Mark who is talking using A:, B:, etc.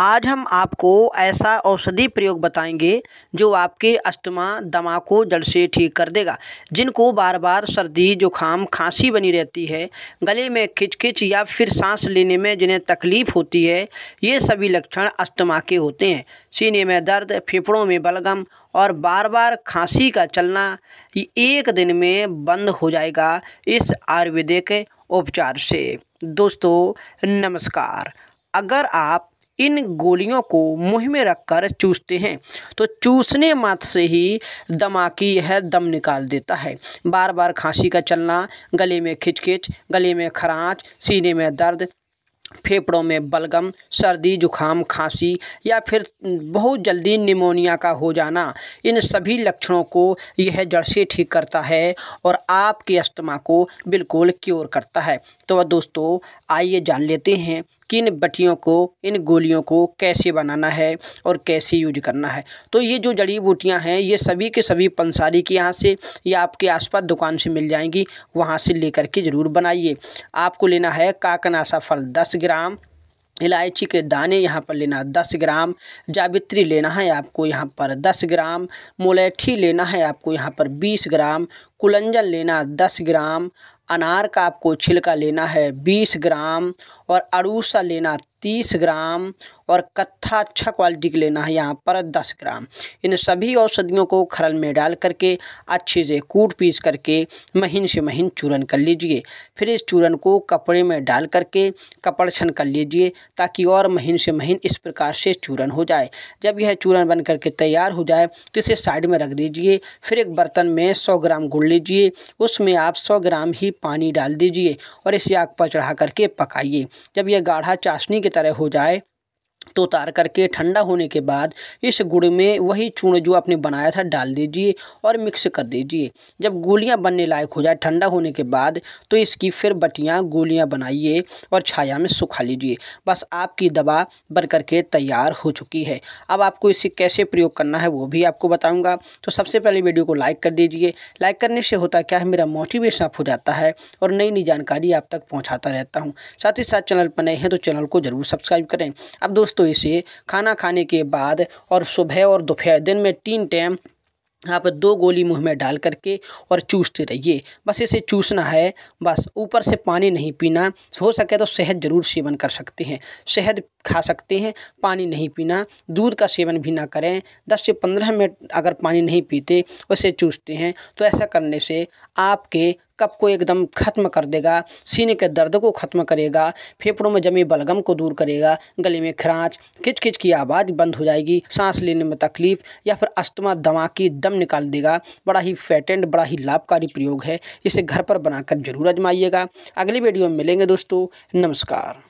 A: आज हम आपको ऐसा औषधि प्रयोग बताएंगे जो आपके अस्थमा दमा को जड़ से ठीक कर देगा जिनको बार बार सर्दी जुखाम खांसी बनी रहती है गले में खिचखिच या फिर सांस लेने में जिन्हें तकलीफ़ होती है ये सभी लक्षण अस्थमा के होते हैं सीने में दर्द फेफड़ों में बलगम और बार बार खांसी का चलना एक दिन में बंद हो जाएगा इस आयुर्वेदिक उपचार से दोस्तों नमस्कार अगर आप इन गोलियों को मुंह में रखकर चूसते हैं तो चूसने मात्र से ही दमा की यह दम निकाल देता है बार बार खांसी का चलना गले में खिचखिच गले में खराच सीने में दर्द फेफड़ों में बलगम सर्दी जुखाम खांसी या फिर बहुत जल्दी निमोनिया का हो जाना इन सभी लक्षणों को यह जड़ से ठीक करता है और आपके अस्थमा को बिल्कुल क्योर करता है तो दोस्तों आइए जान लेते हैं किन बटियों को इन गोलियों को कैसे बनाना है और कैसे यूज करना है तो ये जो जड़ी बूटियाँ हैं ये सभी के सभी पंसारी के यहाँ से या आपके आसपास दुकान से मिल जाएंगी वहाँ से लेकर के ज़रूर बनाइए आपको लेना है काकनासा फल दस ग्राम इलायची के दाने यहाँ पर लेना दस ग्राम जावित्री लेना है आपको यहाँ पर दस ग्राम मोलेठी लेना है आपको यहाँ पर बीस ग्राम कुलंजन लेना दस ग्राम अनार का आपको छिलका लेना है बीस ग्राम और अड़ूसा लेना तीस ग्राम और कत्था अच्छा क्वालिटी का लेना है यहाँ पर दस ग्राम इन सभी औषधियों को खरल में डाल करके अच्छे से कूट पीस करके महीन से महीन चूरन कर लीजिए फिर इस चूरन को कपड़े में डाल करके कपड़ छन कर लीजिए ताकि और महीन से महीन इस प्रकार से चूरन हो जाए जब यह चूरन बन करके तैयार हो जाए तो इसे साइड में रख दीजिए फिर एक बर्तन में सौ ग्राम गुड़ लीजिए उसमें आप सौ ग्राम ही पानी डाल दीजिए और इसे आग पर चढ़ा करके पकाइए जब यह गाढ़ा चाशनी की तरह हो जाए तो उतार करके ठंडा होने के बाद इस गुड़ में वही चूर्ण जो आपने बनाया था डाल दीजिए और मिक्स कर दीजिए जब गोलियां बनने लायक हो जाए ठंडा होने के बाद तो इसकी फिर बटियां गोलियां बनाइए और छाया में सुखा लीजिए बस आपकी दवा बन करके तैयार हो चुकी है अब आपको इसे कैसे प्रयोग करना है वो भी आपको बताऊँगा तो सबसे पहले वीडियो को लाइक कर दीजिए लाइक करने से होता क्या है मेरा मोटिवेशन अप हो जाता है और नई नई जानकारी आप तक पहुँचाता रहता हूँ साथ ही साथ चैनल पर नए हैं तो चैनल को ज़रूर सब्सक्राइब करें अब दोस्तों दोस्तों इसे खाना खाने के बाद और सुबह और दोपहर दिन में तीन टाइम आप दो गोली मुंह में डाल करके और चूसते रहिए बस इसे चूसना है बस ऊपर से पानी नहीं पीना हो सके तो शहद ज़रूर सेवन कर सकते हैं शहद खा सकते हैं पानी नहीं पीना दूध का सेवन भी ना करें 10 से 15 मिनट अगर पानी नहीं पीते उसे चूसते हैं तो ऐसा करने से आपके कप को एकदम खत्म कर देगा सीने के दर्द को खत्म करेगा फेफड़ों में जमी बलगम को दूर करेगा गले में खरांच किचकिच की आवाज़ बंद हो जाएगी सांस लेने में तकलीफ या फिर अस्थमा की दम निकाल देगा बड़ा ही फैटेंट बड़ा ही लाभकारी प्रयोग है इसे घर पर बनाकर जरूर आजमाइएगा अगली वीडियो में मिलेंगे दोस्तों नमस्कार